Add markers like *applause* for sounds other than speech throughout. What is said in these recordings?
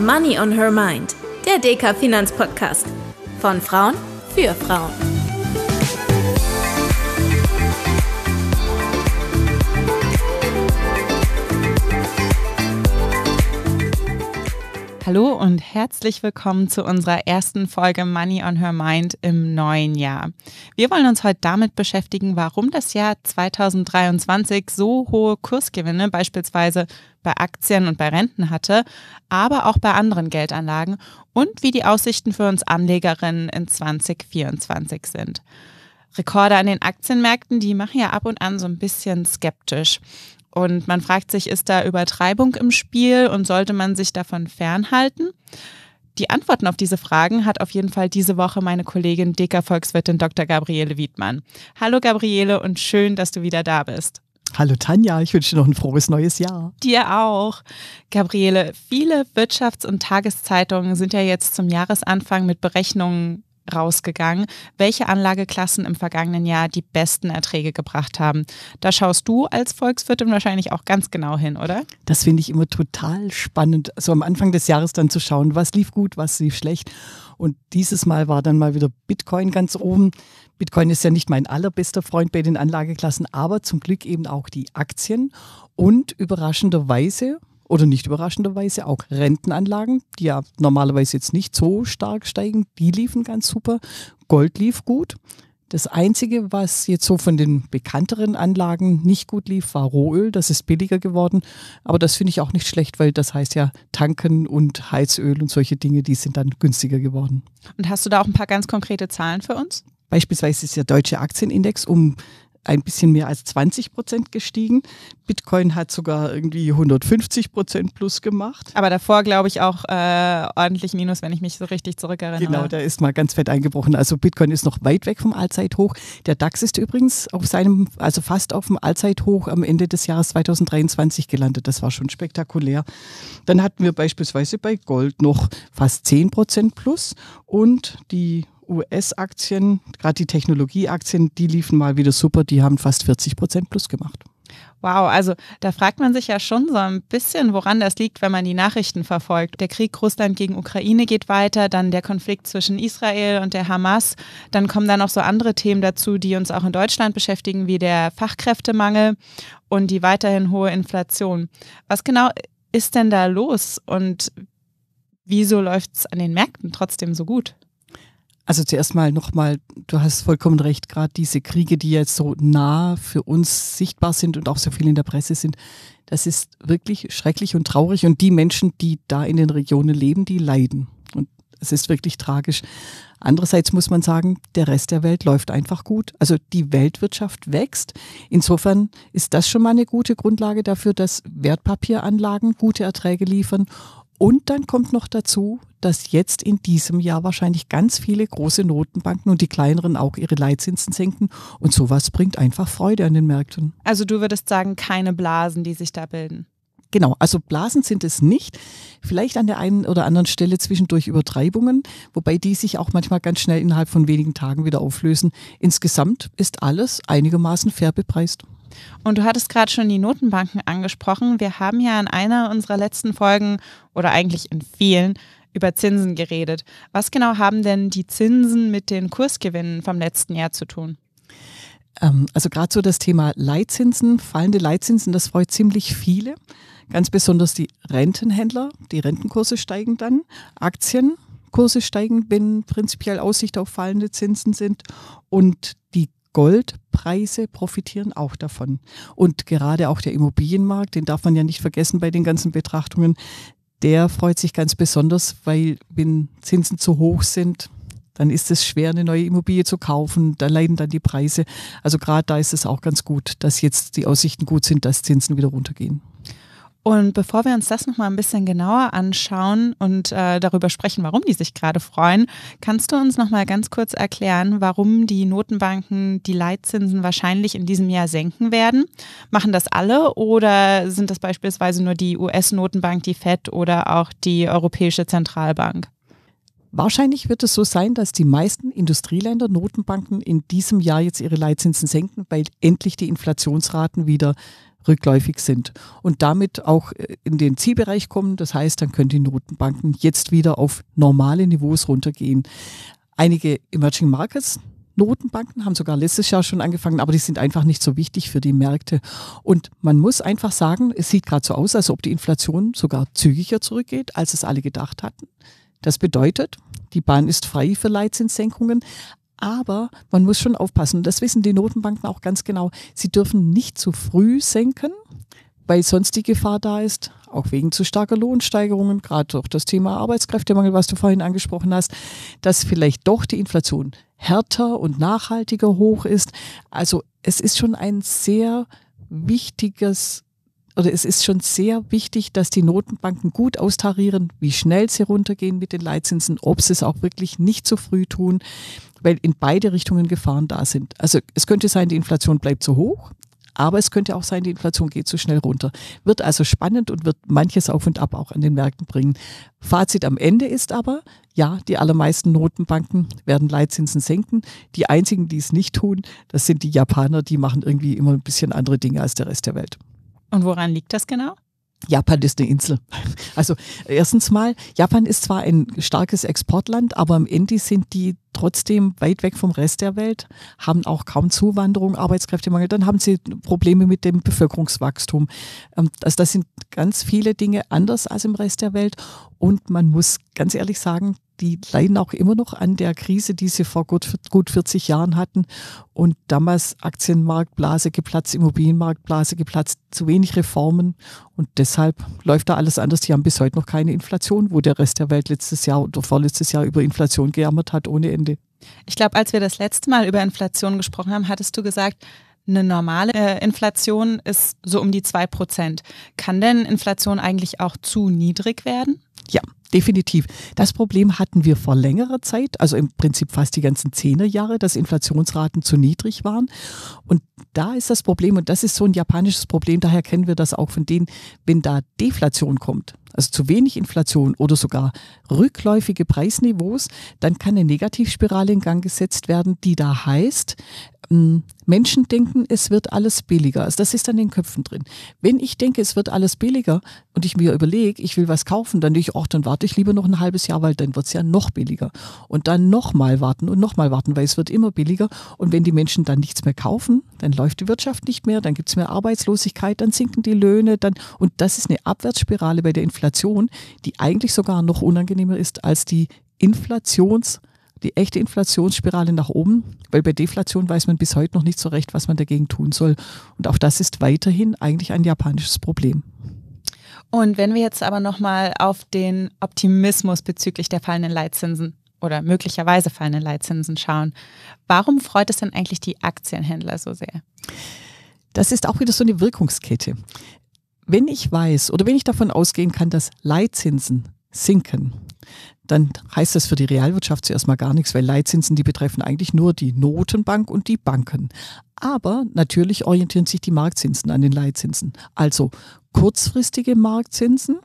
Money on Her Mind, der DK Finanzpodcast. Von Frauen für Frauen. Hallo und herzlich willkommen zu unserer ersten Folge Money on Her Mind im neuen Jahr. Wir wollen uns heute damit beschäftigen, warum das Jahr 2023 so hohe Kursgewinne beispielsweise bei Aktien und bei Renten hatte, aber auch bei anderen Geldanlagen und wie die Aussichten für uns Anlegerinnen in 2024 sind. Rekorde an den Aktienmärkten, die machen ja ab und an so ein bisschen skeptisch. Und man fragt sich, ist da Übertreibung im Spiel und sollte man sich davon fernhalten? Die Antworten auf diese Fragen hat auf jeden Fall diese Woche meine Kollegin Deka Volkswirtin Dr. Gabriele Wiedmann. Hallo Gabriele und schön, dass du wieder da bist. Hallo Tanja, ich wünsche dir noch ein frohes neues Jahr. Dir auch. Gabriele, viele Wirtschafts- und Tageszeitungen sind ja jetzt zum Jahresanfang mit Berechnungen rausgegangen, welche Anlageklassen im vergangenen Jahr die besten Erträge gebracht haben. Da schaust du als Volkswirtin wahrscheinlich auch ganz genau hin, oder? Das finde ich immer total spannend, so am Anfang des Jahres dann zu schauen, was lief gut, was lief schlecht. Und dieses Mal war dann mal wieder Bitcoin ganz oben. Bitcoin ist ja nicht mein allerbester Freund bei den Anlageklassen, aber zum Glück eben auch die Aktien. Und überraschenderweise, oder nicht überraschenderweise auch Rentenanlagen, die ja normalerweise jetzt nicht so stark steigen, die liefen ganz super. Gold lief gut. Das Einzige, was jetzt so von den bekannteren Anlagen nicht gut lief, war Rohöl. Das ist billiger geworden. Aber das finde ich auch nicht schlecht, weil das heißt ja, Tanken und Heizöl und solche Dinge, die sind dann günstiger geworden. Und hast du da auch ein paar ganz konkrete Zahlen für uns? Beispielsweise ist der deutsche Aktienindex um ein bisschen mehr als 20 Prozent gestiegen. Bitcoin hat sogar irgendwie 150 Prozent plus gemacht. Aber davor, glaube ich, auch äh, ordentlich Minus, wenn ich mich so richtig zurückerinnere. Genau, da ist mal ganz fett eingebrochen. Also Bitcoin ist noch weit weg vom Allzeithoch. Der DAX ist übrigens auf seinem, also fast auf dem Allzeithoch am Ende des Jahres 2023 gelandet. Das war schon spektakulär. Dann hatten wir beispielsweise bei Gold noch fast 10 Prozent plus und die US-Aktien, gerade die Technologieaktien, die liefen mal wieder super, die haben fast 40 Prozent plus gemacht. Wow, also da fragt man sich ja schon so ein bisschen, woran das liegt, wenn man die Nachrichten verfolgt. Der Krieg Russland gegen Ukraine geht weiter, dann der Konflikt zwischen Israel und der Hamas, dann kommen da noch so andere Themen dazu, die uns auch in Deutschland beschäftigen, wie der Fachkräftemangel und die weiterhin hohe Inflation. Was genau ist denn da los und wieso läuft es an den Märkten trotzdem so gut? Also zuerst mal nochmal, du hast vollkommen recht, gerade diese Kriege, die jetzt so nah für uns sichtbar sind und auch so viel in der Presse sind, das ist wirklich schrecklich und traurig. Und die Menschen, die da in den Regionen leben, die leiden. Und es ist wirklich tragisch. Andererseits muss man sagen, der Rest der Welt läuft einfach gut. Also die Weltwirtschaft wächst. Insofern ist das schon mal eine gute Grundlage dafür, dass Wertpapieranlagen gute Erträge liefern und dann kommt noch dazu, dass jetzt in diesem Jahr wahrscheinlich ganz viele große Notenbanken und die kleineren auch ihre Leitzinsen senken. Und sowas bringt einfach Freude an den Märkten. Also du würdest sagen, keine Blasen, die sich da bilden. Genau, also Blasen sind es nicht. Vielleicht an der einen oder anderen Stelle zwischendurch Übertreibungen, wobei die sich auch manchmal ganz schnell innerhalb von wenigen Tagen wieder auflösen. Insgesamt ist alles einigermaßen fair bepreist. Und du hattest gerade schon die Notenbanken angesprochen. Wir haben ja in einer unserer letzten Folgen oder eigentlich in vielen über Zinsen geredet. Was genau haben denn die Zinsen mit den Kursgewinnen vom letzten Jahr zu tun? Ähm, also gerade so das Thema Leitzinsen, fallende Leitzinsen, das freut ziemlich viele. Ganz besonders die Rentenhändler, die Rentenkurse steigen dann, Aktienkurse steigen, wenn prinzipiell Aussicht auf fallende Zinsen sind. Und die Goldpreise profitieren auch davon. Und gerade auch der Immobilienmarkt, den darf man ja nicht vergessen bei den ganzen Betrachtungen, der freut sich ganz besonders, weil wenn Zinsen zu hoch sind, dann ist es schwer, eine neue Immobilie zu kaufen. Da leiden dann die Preise. Also gerade da ist es auch ganz gut, dass jetzt die Aussichten gut sind, dass Zinsen wieder runtergehen. Und bevor wir uns das nochmal ein bisschen genauer anschauen und äh, darüber sprechen, warum die sich gerade freuen, kannst du uns nochmal ganz kurz erklären, warum die Notenbanken die Leitzinsen wahrscheinlich in diesem Jahr senken werden? Machen das alle oder sind das beispielsweise nur die US-Notenbank, die Fed oder auch die Europäische Zentralbank? Wahrscheinlich wird es so sein, dass die meisten Industrieländer Notenbanken in diesem Jahr jetzt ihre Leitzinsen senken, weil endlich die Inflationsraten wieder rückläufig sind und damit auch äh, in den Zielbereich kommen. Das heißt, dann können die Notenbanken jetzt wieder auf normale Niveaus runtergehen. Einige Emerging Markets Notenbanken haben sogar letztes Jahr schon angefangen, aber die sind einfach nicht so wichtig für die Märkte. Und man muss einfach sagen, es sieht gerade so aus, als ob die Inflation sogar zügiger zurückgeht, als es alle gedacht hatten. Das bedeutet, die Bahn ist frei für Leitzinssenkungen, aber man muss schon aufpassen. Das wissen die Notenbanken auch ganz genau. Sie dürfen nicht zu früh senken, weil sonst die Gefahr da ist, auch wegen zu starker Lohnsteigerungen, gerade durch das Thema Arbeitskräftemangel, was du vorhin angesprochen hast, dass vielleicht doch die Inflation härter und nachhaltiger hoch ist. Also es ist schon ein sehr wichtiges oder es ist schon sehr wichtig, dass die Notenbanken gut austarieren, wie schnell sie runtergehen mit den Leitzinsen, ob sie es auch wirklich nicht zu so früh tun, weil in beide Richtungen Gefahren da sind. Also es könnte sein, die Inflation bleibt zu hoch, aber es könnte auch sein, die Inflation geht zu schnell runter. Wird also spannend und wird manches auf und ab auch an den Märkten bringen. Fazit am Ende ist aber, ja, die allermeisten Notenbanken werden Leitzinsen senken. Die einzigen, die es nicht tun, das sind die Japaner, die machen irgendwie immer ein bisschen andere Dinge als der Rest der Welt. Und woran liegt das genau? Japan ist eine Insel. Also erstens mal, Japan ist zwar ein starkes Exportland, aber am Ende sind die trotzdem weit weg vom Rest der Welt, haben auch kaum Zuwanderung, Arbeitskräftemangel, dann haben sie Probleme mit dem Bevölkerungswachstum. Ähm, also das sind ganz viele Dinge anders als im Rest der Welt. Und man muss ganz ehrlich sagen, die leiden auch immer noch an der Krise, die sie vor gut, gut 40 Jahren hatten. Und damals Aktienmarktblase geplatzt, Immobilienmarktblase geplatzt, zu wenig Reformen. Und deshalb läuft da alles anders. Die haben bis heute noch keine Inflation, wo der Rest der Welt letztes Jahr oder vorletztes Jahr über Inflation gejammert hat ohne Ende. Ich glaube, als wir das letzte Mal über Inflation gesprochen haben, hattest du gesagt, eine normale äh, Inflation ist so um die 2%. Kann denn Inflation eigentlich auch zu niedrig werden? Ja, definitiv. Das Problem hatten wir vor längerer Zeit, also im Prinzip fast die ganzen Zehnerjahre, dass Inflationsraten zu niedrig waren. Und da ist das Problem, und das ist so ein japanisches Problem, daher kennen wir das auch von denen, wenn da Deflation kommt, also zu wenig Inflation oder sogar rückläufige Preisniveaus, dann kann eine Negativspirale in Gang gesetzt werden, die da heißt, ähm, Menschen denken, es wird alles billiger. Also das ist an den Köpfen drin. Wenn ich denke, es wird alles billiger und ich mir überlege, ich will was kaufen, dann denke ich, ach, dann warte ich lieber noch ein halbes Jahr, weil dann wird es ja noch billiger. Und dann nochmal warten und nochmal warten, weil es wird immer billiger. Und wenn die Menschen dann nichts mehr kaufen, dann läuft die Wirtschaft nicht mehr, dann gibt es mehr Arbeitslosigkeit, dann sinken die Löhne. Dann, und das ist eine Abwärtsspirale bei der Inflation, die eigentlich sogar noch unangenehmer ist als die Inflations- die echte Inflationsspirale nach oben, weil bei Deflation weiß man bis heute noch nicht so recht, was man dagegen tun soll. Und auch das ist weiterhin eigentlich ein japanisches Problem. Und wenn wir jetzt aber nochmal auf den Optimismus bezüglich der fallenden Leitzinsen oder möglicherweise fallenden Leitzinsen schauen, warum freut es denn eigentlich die Aktienhändler so sehr? Das ist auch wieder so eine Wirkungskette. Wenn ich weiß oder wenn ich davon ausgehen kann, dass Leitzinsen sinken, dann heißt das für die Realwirtschaft zuerst mal gar nichts, weil Leitzinsen, die betreffen eigentlich nur die Notenbank und die Banken. Aber natürlich orientieren sich die Marktzinsen an den Leitzinsen. Also kurzfristige Marktzinsen,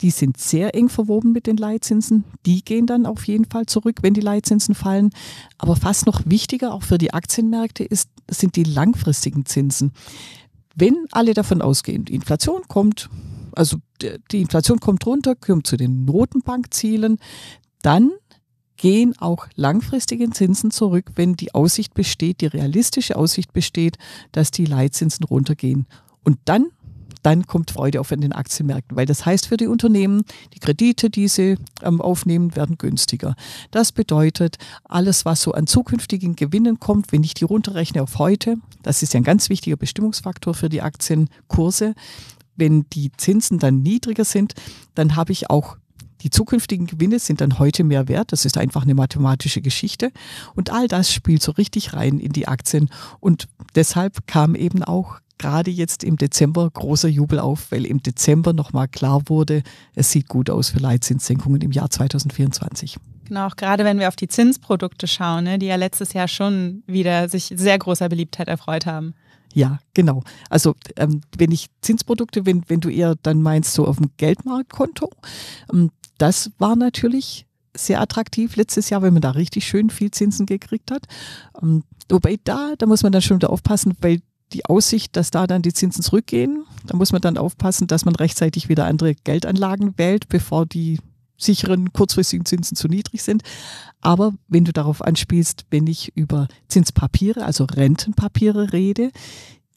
die sind sehr eng verwoben mit den Leitzinsen. Die gehen dann auf jeden Fall zurück, wenn die Leitzinsen fallen. Aber fast noch wichtiger auch für die Aktienmärkte ist, sind die langfristigen Zinsen. Wenn alle davon ausgehen, die Inflation kommt, also die Inflation kommt runter, kommt zu den Notenbankzielen, dann gehen auch langfristige Zinsen zurück, wenn die Aussicht besteht, die realistische Aussicht besteht, dass die Leitzinsen runtergehen. Und dann, dann kommt Freude auf in den Aktienmärkten, weil das heißt für die Unternehmen, die Kredite, die sie ähm, aufnehmen, werden günstiger. Das bedeutet, alles, was so an zukünftigen Gewinnen kommt, wenn ich die runterrechne auf heute, das ist ja ein ganz wichtiger Bestimmungsfaktor für die Aktienkurse, wenn die Zinsen dann niedriger sind, dann habe ich auch die zukünftigen Gewinne sind dann heute mehr wert. Das ist einfach eine mathematische Geschichte. Und all das spielt so richtig rein in die Aktien. Und deshalb kam eben auch gerade jetzt im Dezember großer Jubel auf, weil im Dezember nochmal klar wurde, es sieht gut aus für Leitzinssenkungen im Jahr 2024. Genau, auch gerade wenn wir auf die Zinsprodukte schauen, ne, die ja letztes Jahr schon wieder sich sehr großer Beliebtheit erfreut haben. Ja, genau. Also ähm, wenn ich Zinsprodukte, wenn, wenn du eher dann meinst, so auf dem Geldmarktkonto, ähm, das war natürlich sehr attraktiv letztes Jahr, wenn man da richtig schön viel Zinsen gekriegt hat. Ähm, wobei da, da muss man dann schon wieder aufpassen, weil die Aussicht, dass da dann die Zinsen zurückgehen, da muss man dann aufpassen, dass man rechtzeitig wieder andere Geldanlagen wählt, bevor die sicheren kurzfristigen Zinsen zu niedrig sind. Aber wenn du darauf anspielst, wenn ich über Zinspapiere, also Rentenpapiere rede,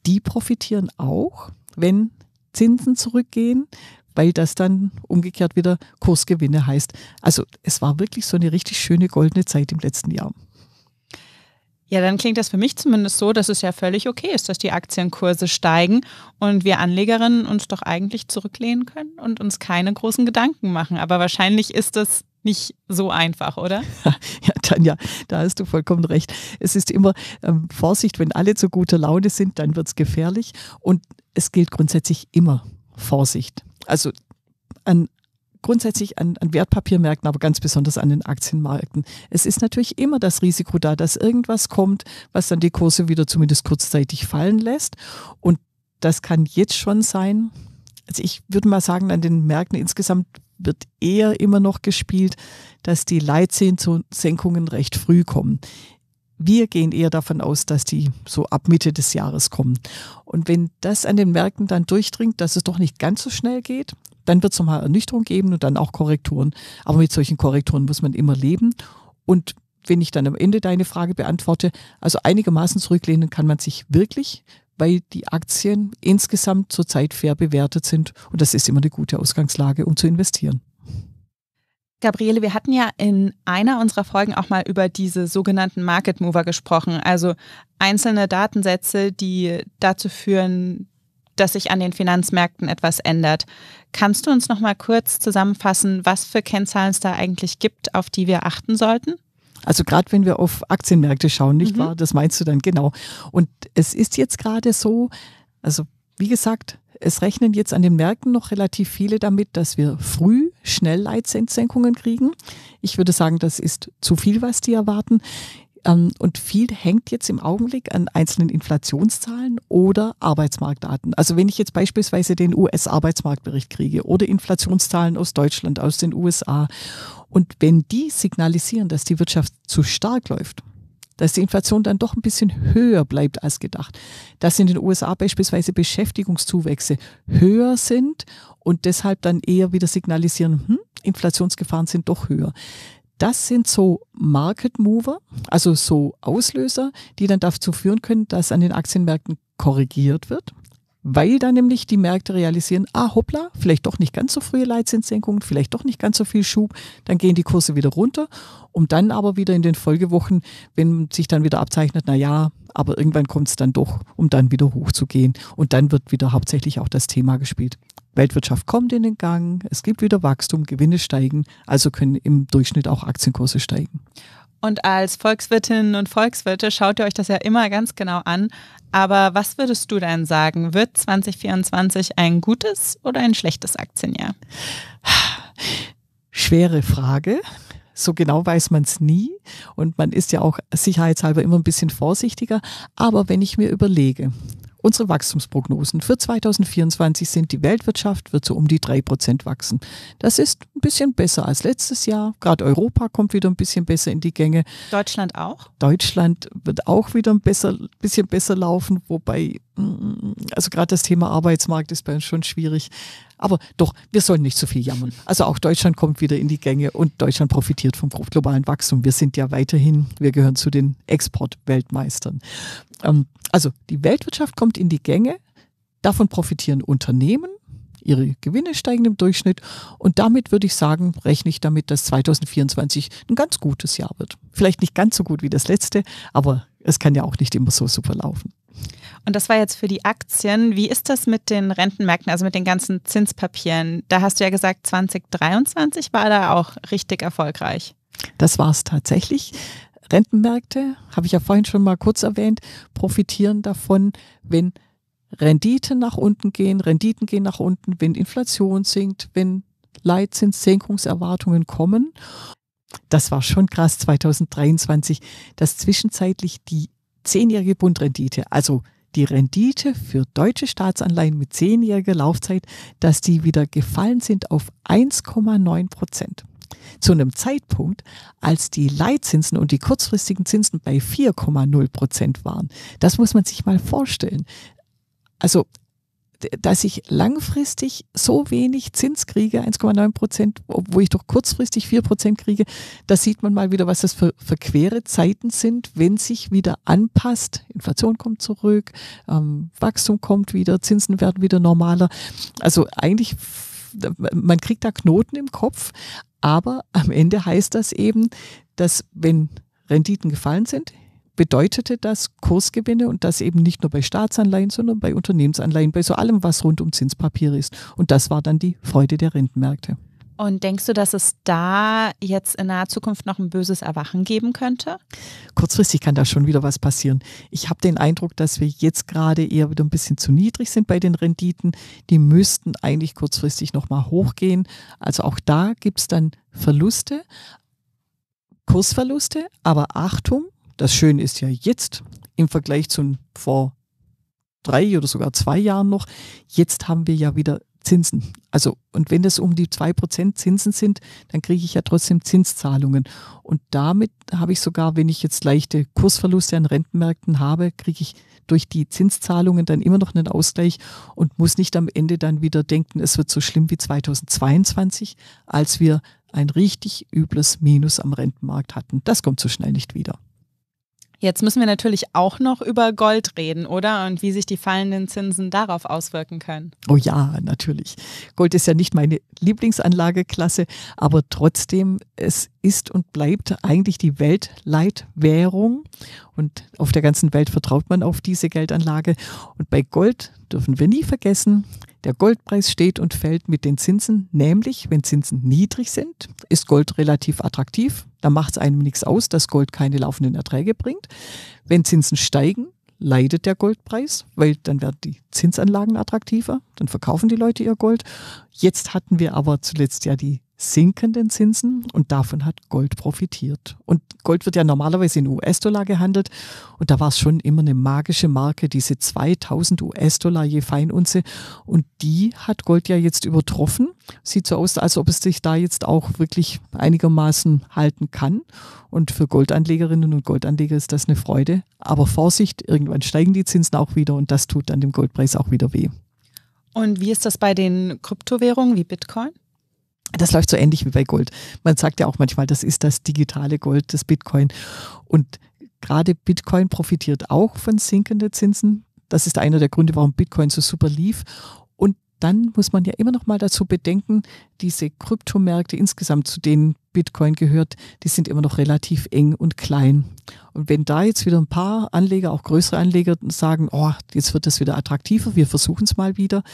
die profitieren auch, wenn Zinsen zurückgehen, weil das dann umgekehrt wieder Kursgewinne heißt. Also es war wirklich so eine richtig schöne goldene Zeit im letzten Jahr. Ja, dann klingt das für mich zumindest so, dass es ja völlig okay ist, dass die Aktienkurse steigen und wir Anlegerinnen uns doch eigentlich zurücklehnen können und uns keine großen Gedanken machen. Aber wahrscheinlich ist das nicht so einfach, oder? *laughs* Ja, Tanja, da hast du vollkommen recht. Es ist immer ähm, Vorsicht, wenn alle zu guter Laune sind, dann wird es gefährlich. Und es gilt grundsätzlich immer Vorsicht. Also an grundsätzlich an, an Wertpapiermärkten, aber ganz besonders an den Aktienmärkten. Es ist natürlich immer das Risiko da, dass irgendwas kommt, was dann die Kurse wieder zumindest kurzzeitig fallen lässt. Und das kann jetzt schon sein. Also ich würde mal sagen, an den Märkten insgesamt wird eher immer noch gespielt, dass die Leitzinssenkungen recht früh kommen. Wir gehen eher davon aus, dass die so ab Mitte des Jahres kommen. Und wenn das an den Märkten dann durchdringt, dass es doch nicht ganz so schnell geht, dann wird es nochmal Ernüchterung geben und dann auch Korrekturen. Aber mit solchen Korrekturen muss man immer leben. Und wenn ich dann am Ende deine Frage beantworte, also einigermaßen zurücklehnen kann man sich wirklich, weil die Aktien insgesamt zurzeit fair bewertet sind. Und das ist immer eine gute Ausgangslage, um zu investieren. Gabriele, wir hatten ja in einer unserer Folgen auch mal über diese sogenannten Market Mover gesprochen, also einzelne Datensätze, die dazu führen, dass sich an den Finanzmärkten etwas ändert. Kannst du uns noch mal kurz zusammenfassen, was für Kennzahlen es da eigentlich gibt, auf die wir achten sollten? Also gerade wenn wir auf Aktienmärkte schauen, nicht mhm. wahr? Das meinst du dann genau. Und es ist jetzt gerade so, also wie gesagt, es rechnen jetzt an den Märkten noch relativ viele damit, dass wir früh schnell Leitzinssenkungen kriegen. Ich würde sagen, das ist zu viel, was die erwarten. Ähm, und viel hängt jetzt im Augenblick an einzelnen Inflationszahlen oder Arbeitsmarktdaten. Also wenn ich jetzt beispielsweise den US-Arbeitsmarktbericht kriege oder Inflationszahlen aus Deutschland, aus den USA und wenn die signalisieren, dass die Wirtschaft zu stark läuft, dass die Inflation dann doch ein bisschen höher bleibt als gedacht. Dass in den USA beispielsweise Beschäftigungszuwächse höher sind und deshalb dann eher wieder signalisieren, hm, Inflationsgefahren sind doch höher. Das sind so Market Mover, also so Auslöser, die dann dazu führen können, dass an den Aktienmärkten korrigiert wird weil dann nämlich die Märkte realisieren, ah hoppla, vielleicht doch nicht ganz so frühe Leitzinssenkungen, vielleicht doch nicht ganz so viel Schub, dann gehen die Kurse wieder runter, um dann aber wieder in den Folgewochen, wenn sich dann wieder abzeichnet, na ja, aber irgendwann kommt es dann doch, um dann wieder hochzugehen und dann wird wieder hauptsächlich auch das Thema gespielt. Weltwirtschaft kommt in den Gang, es gibt wieder Wachstum, Gewinne steigen, also können im Durchschnitt auch Aktienkurse steigen. Und als Volkswirtinnen und Volkswirte schaut ihr euch das ja immer ganz genau an. Aber was würdest du denn sagen? Wird 2024 ein gutes oder ein schlechtes Aktienjahr? Schwere Frage. So genau weiß man es nie und man ist ja auch sicherheitshalber immer ein bisschen vorsichtiger. Aber wenn ich mir überlege, Unsere Wachstumsprognosen für 2024 sind, die Weltwirtschaft wird so um die 3% wachsen. Das ist ein bisschen besser als letztes Jahr. Gerade Europa kommt wieder ein bisschen besser in die Gänge. Deutschland auch? Deutschland wird auch wieder ein besser, bisschen besser laufen, wobei, mm, also gerade das Thema Arbeitsmarkt ist bei uns schon schwierig. Aber doch, wir sollen nicht so viel jammern. Also auch Deutschland kommt wieder in die Gänge und Deutschland profitiert vom globalen Wachstum. Wir sind ja weiterhin, wir gehören zu den Exportweltmeistern. Ähm, also die Weltwirtschaft kommt in die Gänge. Davon profitieren Unternehmen, ihre Gewinne steigen im Durchschnitt. Und damit würde ich sagen, rechne ich damit, dass 2024 ein ganz gutes Jahr wird. Vielleicht nicht ganz so gut wie das letzte, aber es kann ja auch nicht immer so super laufen. Und das war jetzt für die Aktien. Wie ist das mit den Rentenmärkten, also mit den ganzen Zinspapieren? Da hast du ja gesagt, 2023 war da auch richtig erfolgreich. Das war es tatsächlich. Rentenmärkte, habe ich ja vorhin schon mal kurz erwähnt, profitieren davon, wenn Renditen nach unten gehen, Renditen gehen nach unten, wenn Inflation sinkt, wenn Leitzinssenkungserwartungen kommen. Das war schon krass 2023, dass zwischenzeitlich die zehnjährige Bundrendite, also die Rendite für deutsche Staatsanleihen mit zehnjähriger Laufzeit, dass die wieder gefallen sind auf 1,9 Prozent. Zu einem Zeitpunkt, als die Leitzinsen und die kurzfristigen Zinsen bei 4,0 Prozent waren. Das muss man sich mal vorstellen. Also dass ich langfristig so wenig Zins kriege, 1,9 Prozent, obwohl ich doch kurzfristig 4 Prozent kriege, da sieht man mal wieder, was das für, für quere Zeiten sind, wenn sich wieder anpasst. Inflation kommt zurück, ähm, Wachstum kommt wieder, Zinsen werden wieder normaler. Also eigentlich, man kriegt da Knoten im Kopf, aber am Ende heißt das eben, dass wenn Renditen gefallen sind, bedeutete das Kursgewinne und das eben nicht nur bei Staatsanleihen, sondern bei Unternehmensanleihen, bei so allem, was rund um Zinspapier ist. Und das war dann die Freude der Rentenmärkte. Und denkst du, dass es da jetzt in naher Zukunft noch ein böses Erwachen geben könnte? Kurzfristig kann da schon wieder was passieren. Ich habe den Eindruck, dass wir jetzt gerade eher wieder ein bisschen zu niedrig sind bei den Renditen. Die müssten eigentlich kurzfristig nochmal hochgehen. Also auch da gibt es dann Verluste, Kursverluste. Aber Achtung, das Schöne ist ja jetzt im Vergleich zu vor drei oder sogar zwei Jahren noch, jetzt haben wir ja wieder Zinsen. Also, und wenn das um die 2% Zinsen sind, dann kriege ich ja trotzdem Zinszahlungen. Und damit habe ich sogar, wenn ich jetzt leichte Kursverluste an Rentenmärkten habe, kriege ich durch die Zinszahlungen dann immer noch einen Ausgleich und muss nicht am Ende dann wieder denken, es wird so schlimm wie 2022, als wir ein richtig übles Minus am Rentenmarkt hatten. Das kommt so schnell nicht wieder. Jetzt müssen wir natürlich auch noch über Gold reden, oder? Und wie sich die fallenden Zinsen darauf auswirken können. Oh ja, natürlich. Gold ist ja nicht meine Lieblingsanlageklasse, aber trotzdem, es ist und bleibt eigentlich die Weltleitwährung. Und auf der ganzen Welt vertraut man auf diese Geldanlage. Und bei Gold dürfen wir nie vergessen, der Goldpreis steht und fällt mit den Zinsen, nämlich wenn Zinsen niedrig sind, ist Gold relativ attraktiv. Da macht es einem nichts aus, dass Gold keine laufenden Erträge bringt. Wenn Zinsen steigen, leidet der Goldpreis, weil dann werden die Zinsanlagen attraktiver, dann verkaufen die Leute ihr Gold. Jetzt hatten wir aber zuletzt ja die sinkenden Zinsen und davon hat Gold profitiert. Und Gold wird ja normalerweise in US-Dollar gehandelt und da war es schon immer eine magische Marke, diese 2000 US-Dollar je Feinunze und die hat Gold ja jetzt übertroffen. Sieht so aus, als ob es sich da jetzt auch wirklich einigermaßen halten kann und für Goldanlegerinnen und Goldanleger ist das eine Freude. Aber Vorsicht, irgendwann steigen die Zinsen auch wieder und das tut dann dem Goldpreis auch wieder weh. Und wie ist das bei den Kryptowährungen wie Bitcoin? Das läuft so ähnlich wie bei Gold. Man sagt ja auch manchmal, das ist das digitale Gold, das Bitcoin. Und gerade Bitcoin profitiert auch von sinkenden Zinsen. Das ist einer der Gründe, warum Bitcoin so super lief dann muss man ja immer noch mal dazu bedenken, diese Kryptomärkte insgesamt, zu denen Bitcoin gehört, die sind immer noch relativ eng und klein. Und wenn da jetzt wieder ein paar Anleger, auch größere Anleger, sagen, oh, jetzt wird das wieder attraktiver, wir versuchen es mal wieder,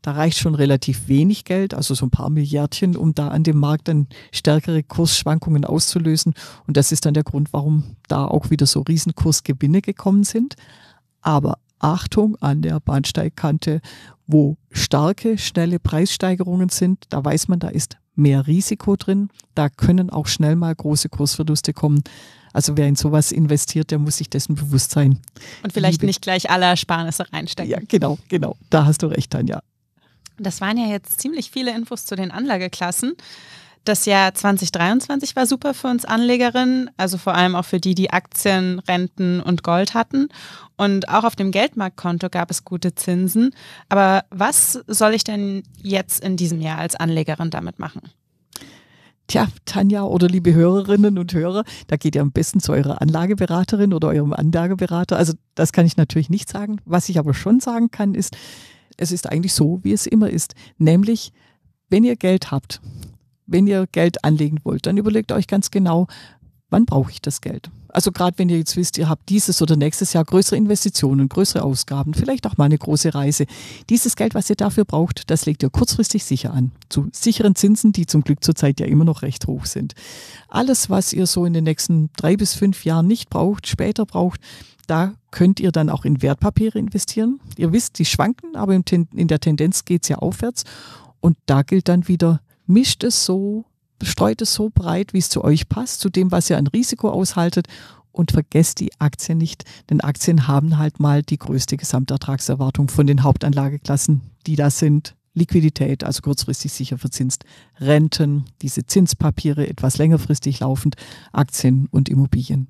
da reicht schon relativ wenig Geld, also so ein paar Milliardchen, um da an dem Markt dann stärkere Kursschwankungen auszulösen. Und das ist dann der Grund, warum da auch wieder so Riesenkursgewinne gekommen sind. Aber Achtung an der Bahnsteigkante wo starke, schnelle Preissteigerungen sind, da weiß man, da ist mehr Risiko drin. Da können auch schnell mal große Kursverluste kommen. Also wer in sowas investiert, der muss sich dessen bewusst sein. Und vielleicht Liebe. nicht gleich alle Ersparnisse reinstecken. Ja, genau, genau. Da hast du recht, Tanja. Das waren ja jetzt ziemlich viele Infos zu den Anlageklassen. Das Jahr 2023 war super für uns Anlegerinnen, also vor allem auch für die, die Aktien, Renten und Gold hatten. Und auch auf dem Geldmarktkonto gab es gute Zinsen. Aber was soll ich denn jetzt in diesem Jahr als Anlegerin damit machen? Tja, Tanja oder liebe Hörerinnen und Hörer, da geht ihr am besten zu eurer Anlageberaterin oder eurem Anlageberater. Also das kann ich natürlich nicht sagen. Was ich aber schon sagen kann, ist, es ist eigentlich so, wie es immer ist. Nämlich, wenn ihr Geld habt wenn ihr Geld anlegen wollt, dann überlegt euch ganz genau, wann brauche ich das Geld? Also gerade wenn ihr jetzt wisst, ihr habt dieses oder nächstes Jahr größere Investitionen, größere Ausgaben, vielleicht auch mal eine große Reise. Dieses Geld, was ihr dafür braucht, das legt ihr kurzfristig sicher an. Zu sicheren Zinsen, die zum Glück zurzeit ja immer noch recht hoch sind. Alles, was ihr so in den nächsten drei bis fünf Jahren nicht braucht, später braucht, da könnt ihr dann auch in Wertpapiere investieren. Ihr wisst, die schwanken, aber in der Tendenz geht es ja aufwärts. Und da gilt dann wieder, mischt es so, streut es so breit, wie es zu euch passt, zu dem, was ihr an Risiko aushaltet und vergesst die Aktien nicht, denn Aktien haben halt mal die größte Gesamtertragserwartung von den Hauptanlageklassen, die da sind. Liquidität, also kurzfristig sicher verzinst, Renten, diese Zinspapiere etwas längerfristig laufend, Aktien und Immobilien.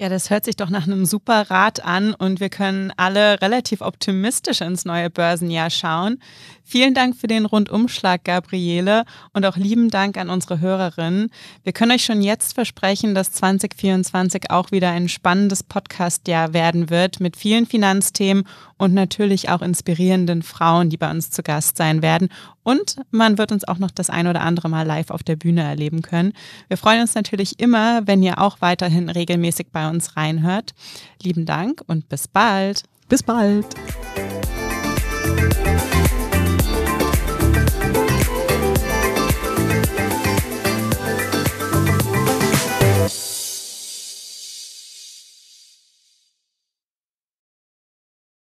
Ja, das hört sich doch nach einem super Rat an und wir können alle relativ optimistisch ins neue Börsenjahr schauen. Vielen Dank für den Rundumschlag, Gabriele, und auch lieben Dank an unsere Hörerinnen. Wir können euch schon jetzt versprechen, dass 2024 auch wieder ein spannendes Podcast-Jahr werden wird mit vielen Finanzthemen und natürlich auch inspirierenden Frauen, die bei uns zu Gast sein werden. Und man wird uns auch noch das ein oder andere Mal live auf der Bühne erleben können. Wir freuen uns natürlich immer, wenn ihr auch weiterhin regelmäßig bei uns reinhört. Lieben Dank und bis bald. Bis bald.